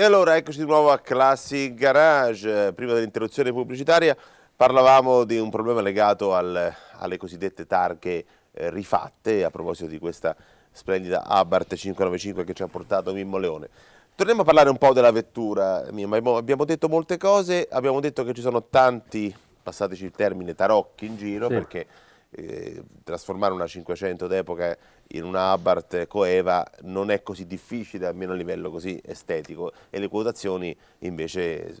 E allora eccoci di nuovo a Classic Garage, prima dell'interruzione pubblicitaria parlavamo di un problema legato al, alle cosiddette targhe eh, rifatte a proposito di questa splendida Abarth 595 che ci ha portato Mimmo Leone. Torniamo a parlare un po' della vettura, Mimmo, abbiamo detto molte cose, abbiamo detto che ci sono tanti, passateci il termine, tarocchi in giro sì. perché eh, trasformare una 500 d'epoca in una Abarth coeva non è così difficile, almeno a livello così estetico, e le quotazioni invece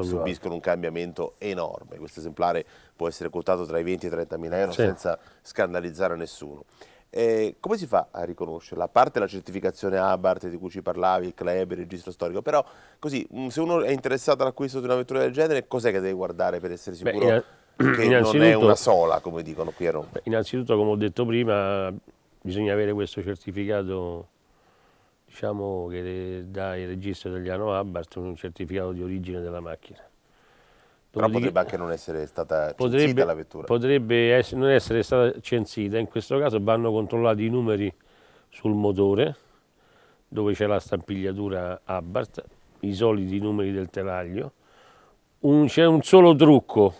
subiscono un cambiamento enorme. Questo esemplare può essere quotato tra i 20 e i 30 mila euro sì. senza scandalizzare nessuno. Eh, come si fa a riconoscerla? A parte la certificazione Abarth di cui ci parlavi, il club, il registro storico, però così, mm, se uno è interessato all'acquisto di una vettura del genere, cos'è che deve guardare per essere sicuro Beh, che non è una sola, come dicono qui a Roma? innanzitutto, come ho detto prima, bisogna avere questo certificato diciamo, che dà il registro italiano Abbart, un certificato di origine della macchina. Però Dopodiché, potrebbe anche non essere stata potrebbe, censita la vettura. Potrebbe essere, non essere stata censita, in questo caso vanno controllati i numeri sul motore, dove c'è la stampigliatura Abbart, i soliti numeri del telaio. C'è un solo trucco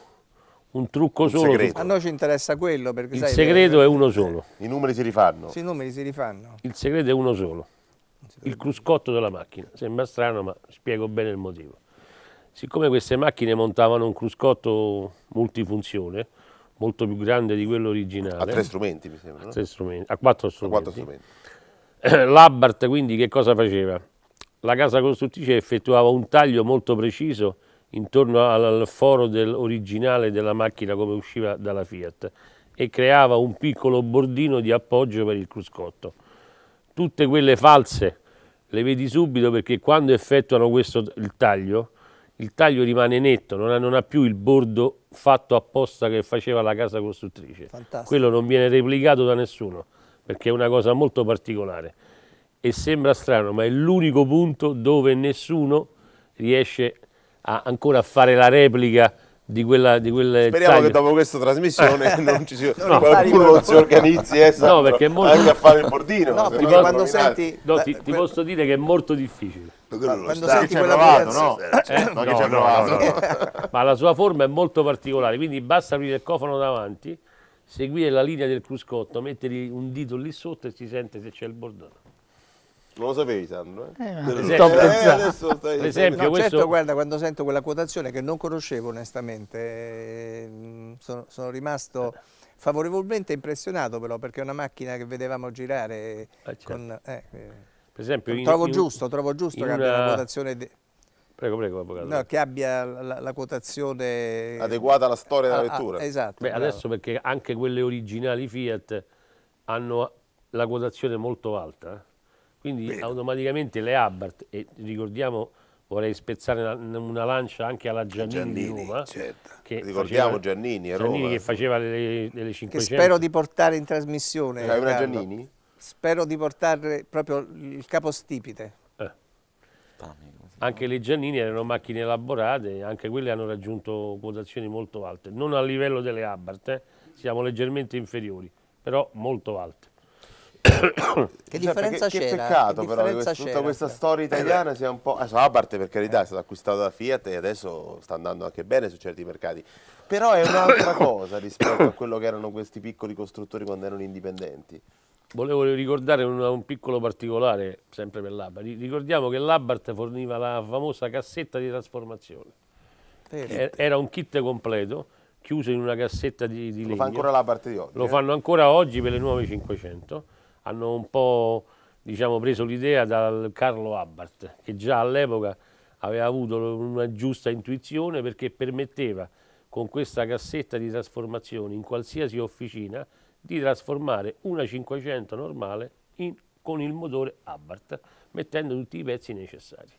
un trucco solo. Un a noi ci interessa quello perché il sai, segreto eh, è uno solo. Eh, I numeri si rifanno. Sì, i numeri si rifanno. Il segreto è uno solo. Il cruscotto della macchina. Sembra strano, ma spiego bene il motivo. Siccome queste macchine montavano un cruscotto multifunzione, molto più grande di quello originale. A tre strumenti, mi sembra. No? A, strumenti, a, quattro strumenti. A quattro strumenti. L'Abbart quindi che cosa faceva? La casa costruttrice effettuava un taglio molto preciso intorno al foro del, originale della macchina come usciva dalla Fiat e creava un piccolo bordino di appoggio per il cruscotto. Tutte quelle false le vedi subito perché quando effettuano questo, il taglio, il taglio rimane netto, non ha, non ha, più il bordo fatto apposta che faceva la casa costruttrice. Fantastico. Quello non viene replicato da nessuno, perché è una cosa molto particolare. E sembra strano, ma è l'unico punto dove nessuno riesce a ancora fare la replica di quella di quelle speriamo taglio. che dopo questa trasmissione non ci sia no, qualcuno non si organizzi esatto, no, perché è molto... anche a fare il bordino no, se no quando senti no, ti, ti posso dire che è molto difficile quando senti quella provato, ma la sua forma è molto particolare quindi basta aprire il cofano davanti seguire la linea del cruscotto mettere un dito lì sotto e si sente se c'è il bordone non lo sapevi Sandro? Eh? Eh, esempio, eh, stai... esempio, no, certo, questo... Certo, guarda, quando sento quella quotazione che non conoscevo onestamente, mm, sono, sono, rimasto eh. favorevolmente impressionato però perché è una macchina che vedevamo girare. Ah, certo. con, per esempio, trovo, in, giusto, trovo giusto che abbia una quotazione... De... Prego, prego, avvocato. No, che abbia la, la, quotazione... Adeguata alla storia della vettura. Ah, ah, esatto. Beh, adesso perché anche quelle originali Fiat hanno la quotazione molto alta, quindi Bene. automaticamente le Abbart, e ricordiamo vorrei spezzare una, una, lancia anche alla Giannini, Giannini di Roma. Certo. Ricordiamo faceva, Giannini, Roma. Giannini che faceva delle, delle 500. Che spero di portare in trasmissione. Hai una Giannini? Spero di portare proprio il capostipite. Eh. Anche le Giannini erano macchine elaborate, anche quelle hanno raggiunto quotazioni molto alte. Non a livello delle Abbart, eh. siamo leggermente inferiori, però molto alte che cioè, differenza c'è? Che peccato che però che tutta questa storia italiana sia un po'... Adesso, eh, a per carità è stato acquistato da Fiat e adesso sta andando anche bene su certi mercati, però è un'altra cosa rispetto a quello che erano questi piccoli costruttori quando erano indipendenti. Volevo ricordare un, un piccolo particolare, sempre per l'Abbart. Ricordiamo che l'Abbart forniva la famosa cassetta di trasformazione. Perfetto. Era un kit completo, chiuso in una cassetta di, di legno. Lo fa ancora l'Abbart di oggi. Lo eh? fanno ancora oggi per le nuove 500 hanno un po' diciamo, preso l'idea dal Carlo Abbart, che già all'epoca aveva avuto una giusta intuizione perché permetteva con questa cassetta di trasformazione in qualsiasi officina di trasformare una 500 normale in, con il motore Abbart, mettendo tutti i pezzi necessari.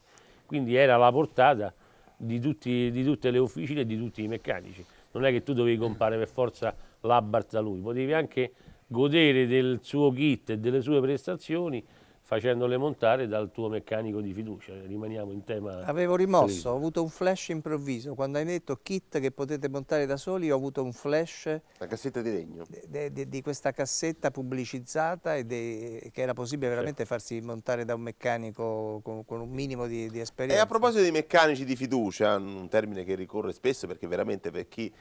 Quindi era la portata di, tutti, di, tutte le officine e di tutti i meccanici. Non è che tu dovevi comprare per forza l'Abbart da lui, potevi anche godere del suo kit e delle sue prestazioni facendole montare dal tuo meccanico di fiducia. Rimaniamo in tema. Avevo rimosso, serito. ho avuto un flash improvviso. Quando hai detto kit che potete montare da soli, ho avuto un flash. La cassetta di legno. Di questa cassetta pubblicizzata e che era possibile veramente certo. farsi montare da un meccanico con, con un minimo di, di esperienza. E a proposito dei meccanici di fiducia, un termine che ricorre spesso perché veramente per chi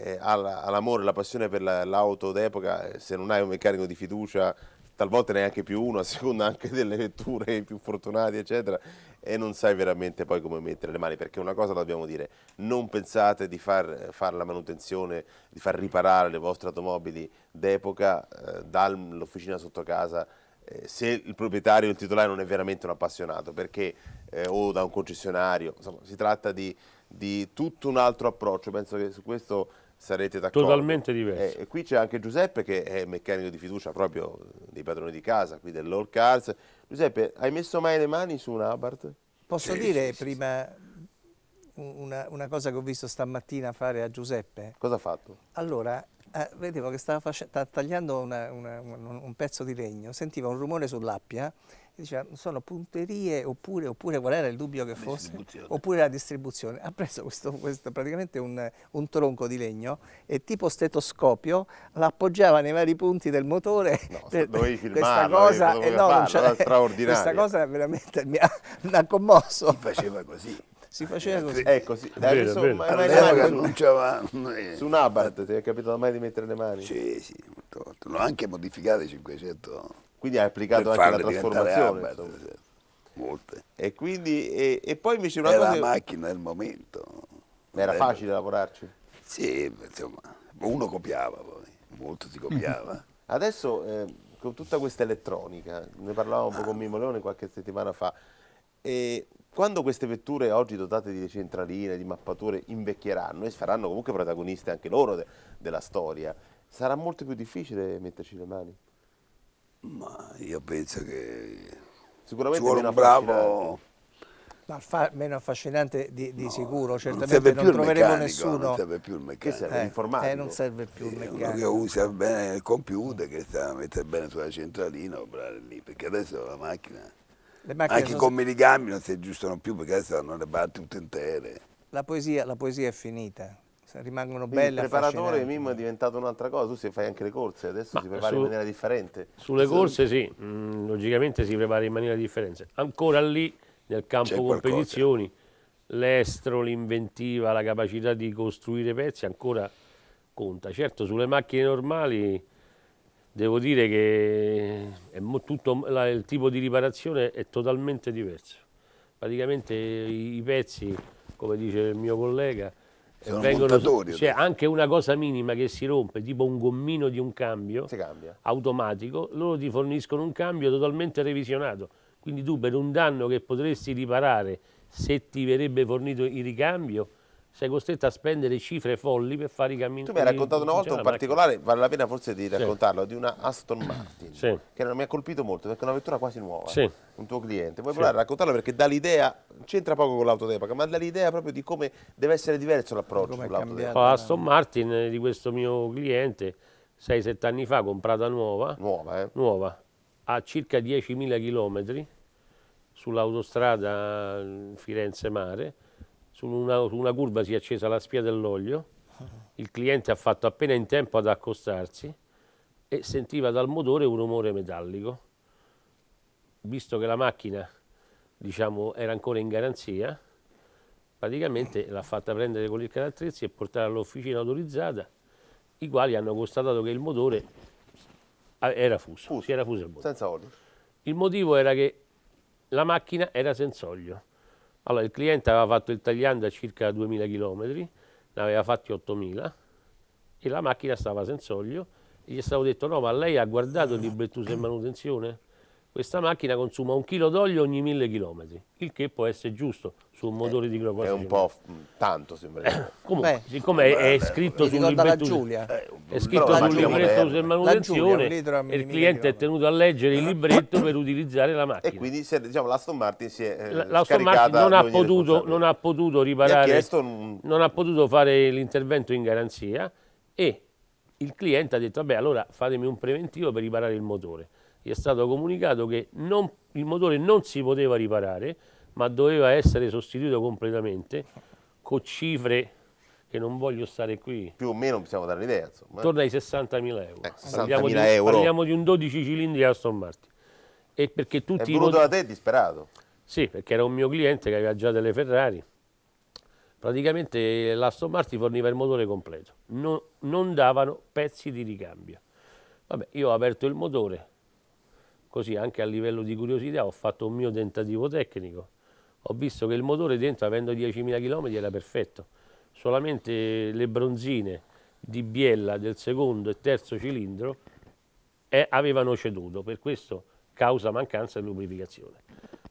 eh, all'amore, alla passione per l'auto d'epoca, eh, se non hai un meccanico di fiducia, talvolta neanche più uno, a seconda anche delle vetture più fortunate, eccetera, e non sai veramente poi come mettere le mani, perché una cosa dobbiamo dire, non pensate di far, far, la manutenzione, di far riparare le vostre automobili d'epoca eh, dall'officina sotto casa, eh, se il proprietario, il titolare non è veramente un appassionato, perché, eh, o da un concessionario, insomma, si tratta di, di tutto un altro approccio, penso che su questo sarete d'accordo. Totalmente diverso. Eh, qui c'è anche Giuseppe che è meccanico di fiducia proprio dei padroni di casa, qui dell'All Cars. Giuseppe, hai messo mai le mani su un Abarth? Posso sì, dire sì, prima una, una, cosa che ho visto stamattina fare a Giuseppe? Cosa ha fatto? Allora, eh, vedevo che stava, tagliando una, una, un, un pezzo di legno, sentiva un rumore sull'appia diceva sono punterie oppure, oppure qual era il dubbio che fosse, oppure la distribuzione. Ha preso questo, questo praticamente un, un, tronco di legno e tipo stetoscopio l'appoggiava nei vari punti del motore. No, per, dovevi filmare questa cosa, e eh, no, farlo, cioè, straordinaria. Questa cosa veramente mi ha, mi ha commosso. Si faceva così si faceva così. Ecco, eh, sì. Dai, eh, vero, insomma, vero. Allora, annunciava... Su un Abarth ti è capitato mai di mettere le mani? Sì, sì, molto, molto. L'ho anche modificato 500 quindi hai applicato anche la trasformazione. molte. E, quindi, e, e, poi mi sembra... Era cosa... la macchina del momento. Era Beh, facile lavorarci? Sì, insomma, uno copiava poi, molto si copiava. Adesso eh, con tutta questa elettronica, ne parlavamo un po' con ah. Mimo Leone qualche settimana fa, e quando queste vetture oggi dotate di centraline, di mappature, invecchieranno e saranno comunque protagoniste anche loro de della storia, sarà molto più difficile metterci le mani? Ma io penso che Sicuramente ci vuole un bravo... Ma fa- meno affascinante di, di no, sicuro, certamente non, non troveremo meccanico, nessuno. Non serve più il meccanico. Che serve? Eh, Eh, non serve più il meccanico. Uno che usa bene il computer, che sta a mettere bene sulla centralina, operare lì, perché adesso la macchina... anche sono... come i gambi non si aggiustano più, perché adesso hanno le barre tutte intere. La poesia, la poesia è finita, rimangono belle. Quindi il preparatore Mimmo è diventato un'altra cosa, tu se fai anche le corse, adesso Ma si prepara su, in maniera differente. Sulle Questo corse sì, mm, logicamente si prepara in maniera differente. Ancora lì nel campo competizioni l'estro, l'inventiva, la capacità di costruire pezzi ancora conta. Certo sulle macchine normali devo dire che tutto, la, il tipo di riparazione è totalmente diverso. Praticamente i, i pezzi, come dice il mio collega, sono vengono, cioè, anche una cosa minima che si rompe, tipo un gommino di un cambio automatico, loro ti forniscono un cambio totalmente revisionato. Quindi tu per un danno che potresti riparare se ti verrebbe fornito il ricambio, sei costretto a spendere cifre folli per fare i cammini. Tu mi hai raccontato una volta cioè, un particolare, vale la pena forse di raccontarlo, sì. di una Aston Martin, sì. che mi ha colpito molto perché è una vettura quasi nuova, sì. un tuo cliente. Vuoi provare a raccontarlo perché dà l'idea, c'entra poco con l'auto d'epoca, ma dà l'idea proprio di come deve essere diverso l'approccio sull'auto d'epoca. Ah, Aston Martin di questo mio cliente, 6-7 anni fa, comprata nuova, nuova, eh? nuova a circa 10.000 km sull'autostrada eh, Firenze-Mare, su una, su una curva si è accesa la spia dell'olio, il cliente ha fatto appena in tempo ad accostarsi e sentiva dal motore un rumore metallico. Visto che la macchina diciamo, era ancora in garanzia, praticamente l'ha fatta prendere con il carattrezzi e portare all'officina autorizzata, i quali hanno constatato che il motore ah, era fuso, fuso. si era fuso il motore. Senza olio. Il motivo era che la macchina era senza olio. Allora, il cliente aveva fatto il tagliando a circa 2000 km, ne aveva fatti 8000 e la macchina stava senza olio gli è stato detto no, ma lei ha guardato il libretto di manutenzione? questa macchina consuma un chilo d'olio ogni mille chilometri, il che può essere giusto su un motore eh, di grosso. È un po' tanto sembra. Comunque, Beh, siccome è, è eh, scritto sul libretto, Giulia. Eh, è scritto sul libretto uso manutenzione, Giulia, il cliente è tenuto a leggere il libretto per utilizzare la macchina. E quindi diciamo, l'Aston Martin si è eh, L'Aston Martin non ha, potuto, non ha potuto riparare, ha un... non ha potuto fare l'intervento in garanzia e il cliente ha detto, vabbè allora fatemi un preventivo per riparare il motore gli è stato comunicato che non, il motore non si poteva riparare, ma doveva essere sostituito completamente con cifre che non voglio stare qui. Più o meno possiamo dare un'idea. Insomma. Eh. Torna ai 60.000 euro. Eh, 60 parliamo, euro. parliamo di un 12 cilindri Aston Martin. E perché tutti è venuto da te disperato. Sì, perché era un mio cliente che aveva già delle Ferrari. Praticamente l'Aston Martin forniva il motore completo, non, non davano pezzi di ricambio. Vabbè, io ho aperto il motore, così anche a livello di curiosità ho fatto un mio tentativo tecnico, ho visto che il motore dentro avendo 10.000 km era perfetto, solamente le bronzine di biella del secondo e terzo cilindro eh, avevano ceduto, per questo causa mancanza di lubrificazione.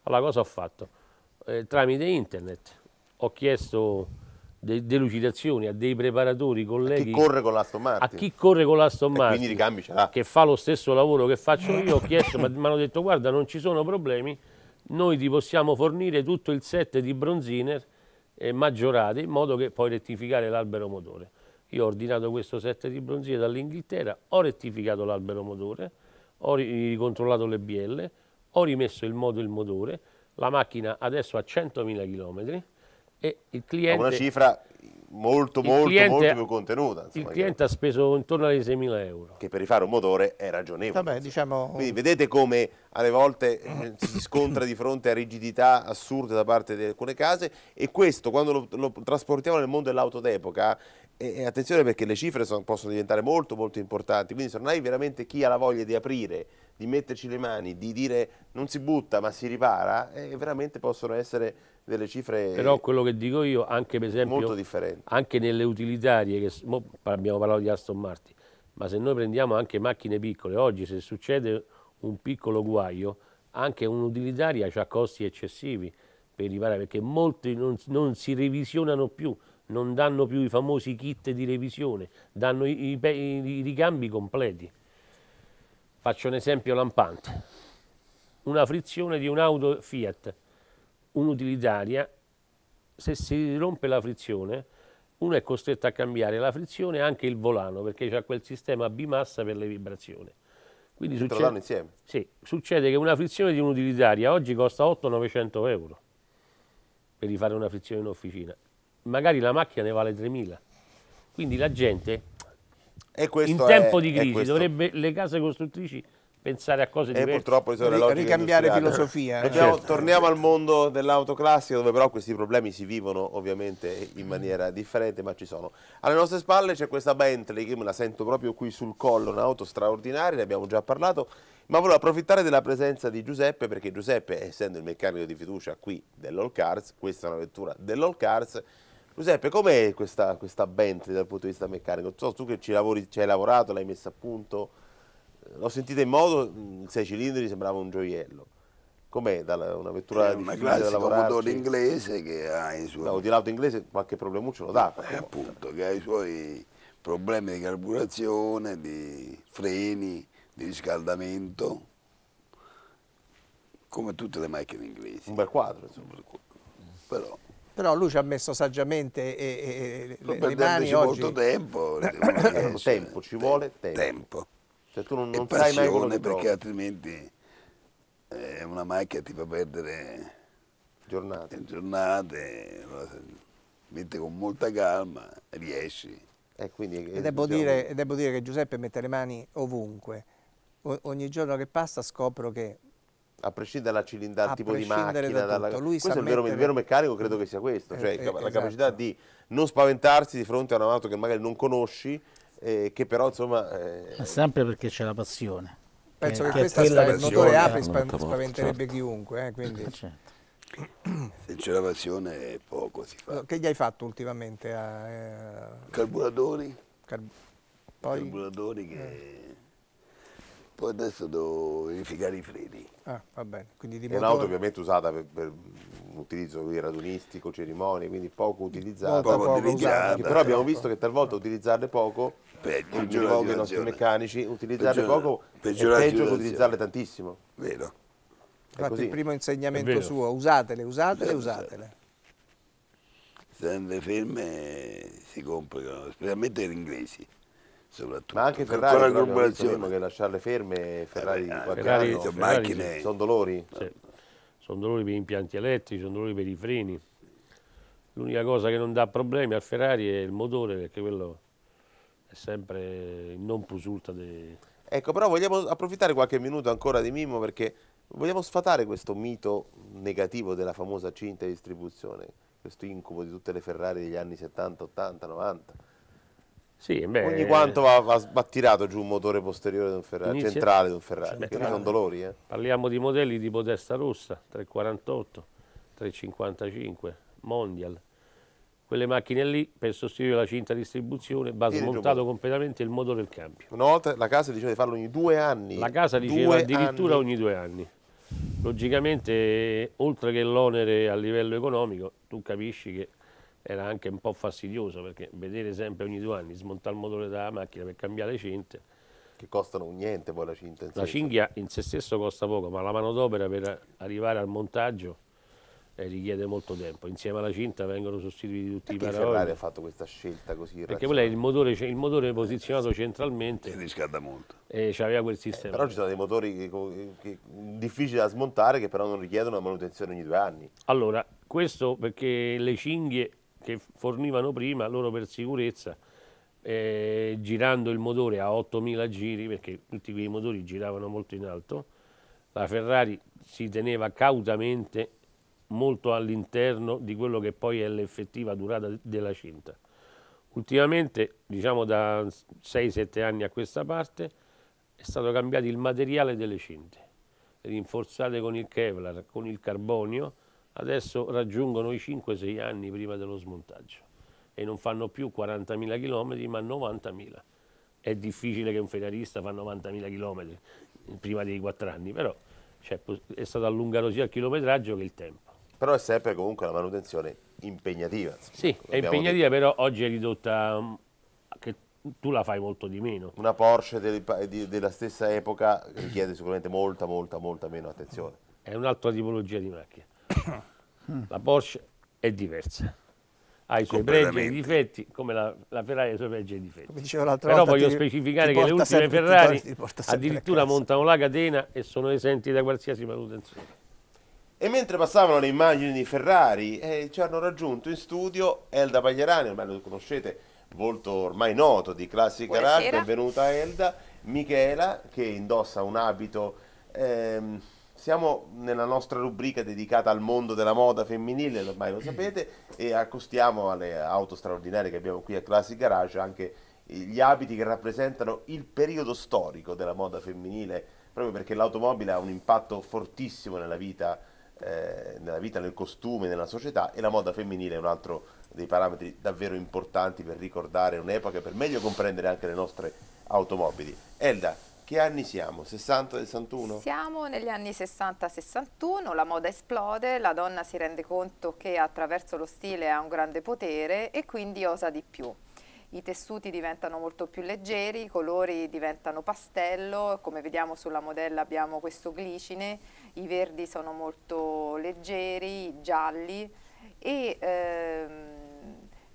Allora cosa ho fatto? Eh, tramite internet ho chiesto de- delucidazioni a dei preparatori, colleghi. A chi corre con l'Aston Martin. A chi corre con l'Aston Martin. quindi ricambi ce l'ha. Che fa lo stesso lavoro che faccio eh. io. Ho chiesto, ma mi hanno detto guarda non ci sono problemi, noi ti possiamo fornire tutto il set di bronziner eh, maggiorate in modo che puoi rettificare l'albero motore. Io ho ordinato questo set di bronzine dall'Inghilterra, ho rettificato l'albero motore, ho ricontrollato le bielle, ho rimesso in modo il motore, la macchina adesso ha 100.000 km, e il cliente... A una cifra molto, molto, cliente, molto più contenuta. Insomma, il cliente che... ha speso intorno ai 6.000 euro. Che per rifare un motore è ragionevole. Vabbè, diciamo... Quindi vedete come alle volte eh, si scontra di fronte a rigidità assurde da parte di alcune case e questo quando lo, lo trasportiamo nel mondo dell'auto d'epoca e, e attenzione perché le cifre sono, possono diventare molto molto importanti, quindi se non hai veramente chi ha la voglia di aprire, di metterci le mani, di dire non si butta ma si ripara, eh, veramente possono essere delle cifre Però quello che dico io, anche per esempio, molto anche nelle utilitarie, che, abbiamo parlato di Aston Martin, ma se noi prendiamo anche macchine piccole, oggi se succede un piccolo guaio, anche un'utilitaria ha costi eccessivi per riparare, perché molti non, non si revisionano più, non danno più i famosi kit di revisione, danno i, i, i, ricambi completi. Faccio un esempio lampante, una frizione di un'auto Fiat, un'utilitaria, se si rompe la frizione, uno è costretto a cambiare la frizione e anche il volano perché c'è quel sistema bimassa per le vibrazioni. Quindi succede, sì, succede, che una frizione di un'utilitaria oggi costa 8-900 euro per rifare una frizione in officina magari la macchina ne vale 3.000. Quindi la gente in tempo è, di crisi dovrebbe le case costruttrici pensare a cose diverse. E purtroppo ci sono le logiche Ricambiare filosofia. Eh, certo. Torniamo al mondo dell'auto classica dove però questi problemi si vivono ovviamente in maniera differente ma ci sono. Alle nostre spalle c'è questa Bentley che me la sento proprio qui sul collo, un'auto straordinaria, ne abbiamo già parlato. Ma volevo approfittare della presenza di Giuseppe perché Giuseppe, essendo il meccanico di fiducia qui dell'All Cars, questa è una vettura dell'All Cars, Giuseppe, com'è questa, questa, Bentley dal punto di vista meccanico? So, tu che ci, lavori, ci hai lavorato, l'hai messa a punto, eh, l'ho sentita in moto, il mm, sei cilindri sembrava un gioiello. Com'è una vettura è una classica motore inglese che ha i suoi... No, di l'auto inglese qualche problemuccio lo dà. Eh, appunto, che ha i suoi problemi di carburazione, di freni, di riscaldamento, come tutte le macchine inglesi. Un bel quadro, insomma. Però però lui ci ha messo saggiamente e, e, non le, le mani oggi. molto tempo. tempo, ci vuole tempo. tempo. Cioè, tu non, e non sai mai perché altrimenti eh, una macchina ti fa perdere giornate, eh, giornate allora, mentre con molta calma riesci. Eh, quindi, e devo, diciamo... dire, devo, dire, che Giuseppe mette le mani ovunque. O ogni giorno che passa scopro che a prescindere dalla cilindrata, tipo di macchina, da dalla... questo è il vero, il vero, meccanico credo che sia questo, eh, cioè eh, la esatto. capacità di non spaventarsi di fronte a un'auto che magari non conosci, eh, che però insomma... È eh, sempre perché c'è la passione. Penso che, che questa spav- il motore apri spav- spaventerebbe certo. chiunque, eh, quindi... Certo. Se c'è la passione è poco si fa. Che gli hai fatto ultimamente? A, Carburatori. Car... Poi... Carburatori che poi adesso devo verificare i freni. Ah, va bene. Quindi di è un'auto ovviamente usata per, per un utilizzo radunistico, cerimonie, quindi poco utilizzata. Poco, poco utilizzata. però abbiamo visto che talvolta utilizzarle poco, peggio i nostri meccanici, utilizzarle peggiore, poco peggiore è peggio che utilizzarle tantissimo. Vero. Infatti il primo insegnamento suo, usatele, usatele, usatele. Stando ferme si complicano, specialmente gli inglesi soprattutto. Ma anche Ferrari, la corporazione. che lasciarle ferme, eh, Ferrari, Ferrari, anno, Ferrari, macchine. Sì. sono dolori? Sì. Sono dolori per gli impianti elettrici, sono dolori per i freni. L'unica cosa che non dà problemi a Ferrari è il motore, perché quello è sempre il non pusulta. De... Ecco, però vogliamo approfittare qualche minuto ancora di Mimmo perché vogliamo sfatare questo mito negativo della famosa cinta di distribuzione, questo incubo di tutte le Ferrari degli anni 70, 80, 90. Sì, beh, Ogni quanto va, va, tirato giù un motore posteriore di un Ferrari, inizia... centrale di un Ferrari, beh, che sono dolori. Eh. Parliamo di modelli di Podesta Rossa, 348, 355, Mondial. Quelle macchine lì, per sostituire la cinta distribuzione, va smontato completamente il motore del cambio. Una volta la casa diceva di farlo ogni due anni. La casa diceva addirittura anni. ogni due anni. Logicamente, oltre che l'onere a livello economico, tu capisci che era anche un po' fastidioso perché vedere sempre ogni due anni smontare il motore dalla macchina per cambiare le cinte che costano un niente poi la cinta in la cinghia in se stesso costa poco ma la manodopera per arrivare al montaggio eh, richiede molto tempo insieme alla cinta vengono sostituiti tutti perché i paraoli Ferrari ha fatto questa scelta così perché quello è il motore, il motore posizionato centralmente e riscalda molto e c'aveva quel eh, sistema eh, però ci sono dei motori che, che, difficili da smontare che però non richiedono una manutenzione ogni due anni allora questo perché le cinghie che fornivano prima, loro per sicurezza, eh, girando il motore a 8000 giri, perché tutti quei motori giravano molto in alto, la Ferrari si teneva cautamente molto all'interno di quello che poi è l'effettiva durata della cinta. Ultimamente, diciamo da 6-7 anni a questa parte, è stato cambiato il materiale delle cinte, rinforzate con il Kevlar, con il carbonio, adesso raggiungono i 5-6 anni prima dello smontaggio e non fanno più 40.000 km ma 90.000. È difficile che un federalista fa 90.000 km prima dei 4 anni, però cioè, è stato allungato sia il chilometraggio che il tempo. Però è sempre comunque la manutenzione impegnativa. Sì, è impegnativa, detto. però oggi è ridotta mm, che tu la fai molto di meno. Una Porsche del, di, della stessa epoca richiede sicuramente molta, molta, molta meno attenzione. È un'altra tipologia di macchina la Porsche è diversa. Ha i suoi pregi e i difetti, come la, la Ferrari ha i suoi pregi e i difetti. Però voglio ti, specificare ti che le ultime sempre, Ferrari ti addirittura montano la catena e sono esenti da qualsiasi manutenzione. E mentre passavano le immagini di Ferrari, eh, ci hanno raggiunto in studio Elda Pagliarani, ormai lo conoscete, volto ormai noto di Classica Buonasera. benvenuta Elda, Michela che indossa un abito ehm, siamo nella nostra rubrica dedicata al mondo della moda femminile, ormai lo sapete, e accostiamo alle auto straordinarie che abbiamo qui a Classic Garage anche gli abiti che rappresentano il periodo storico della moda femminile, proprio perché l'automobile ha un impatto fortissimo nella vita, eh, nella vita, nel costume, nella società e la moda femminile è un altro dei parametri davvero importanti per ricordare un'epoca e per meglio comprendere anche le nostre automobili. Elda, che anni siamo? 60-61? Siamo negli anni 60-61, la moda esplode, la donna si rende conto che attraverso lo stile ha un grande potere e quindi osa di più. I tessuti diventano molto più leggeri, i colori diventano pastello, come vediamo sulla modella abbiamo questo glicine, i verdi sono molto leggeri, i gialli e... Ehm,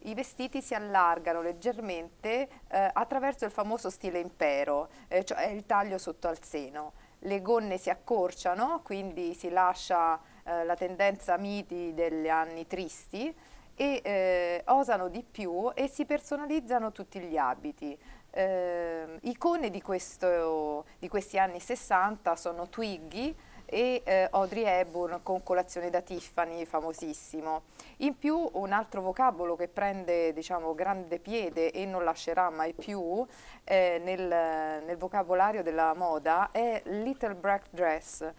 i vestiti si allargano leggermente eh, attraverso il famoso stile impero, eh, cioè il taglio sotto al seno. Le gonne si accorciano, quindi si lascia eh, la tendenza miti degli anni tristi e eh, osano di più e si personalizzano tutti gli abiti. Eh, icone di, questo, di, questi anni 60 sono Twiggy, e eh, Audrey Hepburn con Colazione da Tiffany, famosissimo. In più un altro vocabolo che prende diciamo, grande piede e non lascerà mai più eh, nel, nel vocabolario della moda è Little Black Dress,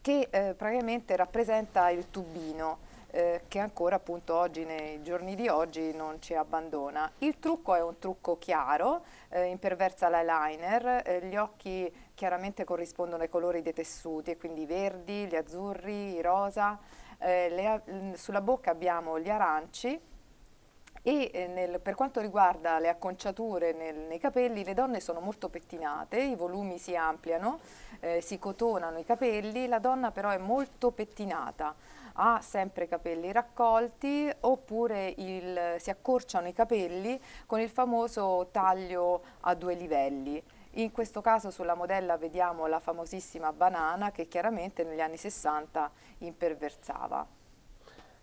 che eh, praticamente rappresenta il tubino eh, che ancora appunto oggi, nei giorni di oggi, non ci abbandona. Il trucco è un trucco chiaro, eh, imperversa l'eyeliner, eh, gli occhi chiaramente corrispondono ai colori dei tessuti, quindi i verdi, gli azzurri, i rosa. Eh, le, mm, sulla bocca abbiamo gli aranci e eh, nel, per quanto riguarda le acconciature nel, nei capelli, le donne sono molto pettinate, i volumi si ampliano, eh, si cotonano i capelli, la donna però è molto pettinata ha sempre capelli raccolti oppure il, si accorciano i capelli con il famoso taglio a due livelli. In questo caso sulla modella vediamo la famosissima banana che chiaramente negli anni 60 imperversava.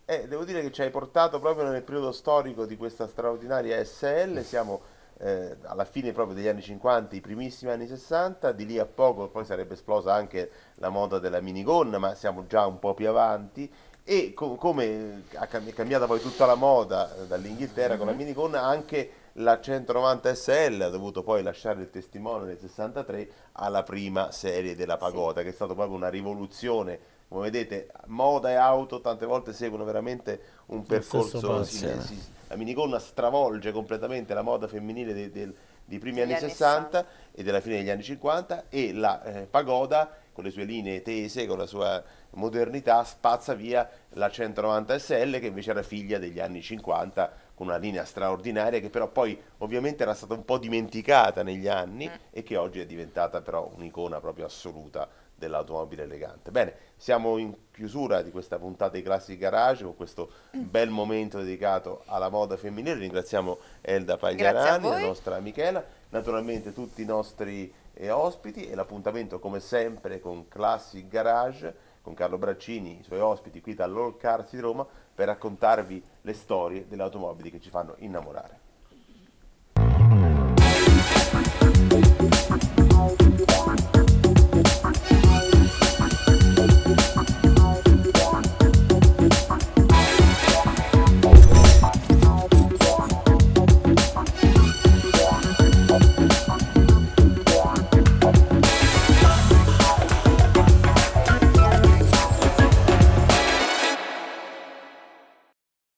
Eh, devo dire che ci hai portato proprio nel periodo storico di questa straordinaria SL, siamo eh, alla fine proprio degli anni 50, i primissimi anni 60, di lì a poco poi sarebbe esplosa anche la moda della minigonna, ma siamo già un po' più avanti e co come è cambiata poi tutta la moda eh, dall'Inghilterra mm -hmm. con la mm-hmm. minigonna anche la 190 SL ha dovuto poi lasciare il testimone nel 63 alla prima serie della Pagoda, sì. che è stata proprio una rivoluzione. Come vedete, moda e auto tante volte seguono veramente un il percorso. Eh. Si, si, la minigonna stravolge completamente la moda femminile dei, dei, dei primi anni, anni 60, 60, e della fine degli anni 50 e la eh, Pagoda con le sue linee tese, con la sua modernità, spazza via la 190 SL che invece era figlia degli anni 50 con una linea straordinaria che però poi ovviamente era stata un po' dimenticata negli anni mm. e che oggi è diventata però un'icona proprio assoluta dell'automobile elegante. Bene, siamo in chiusura di questa puntata di Classic Garage con questo mm. bel momento dedicato alla moda femminile. Ringraziamo Elda Pagliarani, la nostra Michela, naturalmente tutti i nostri eh, ospiti e l'appuntamento come sempre con Classic Garage con Carlo Braccini, i suoi ospiti qui dall'All Cars di Roma per raccontarvi le storie delle automobili che ci fanno innamorare.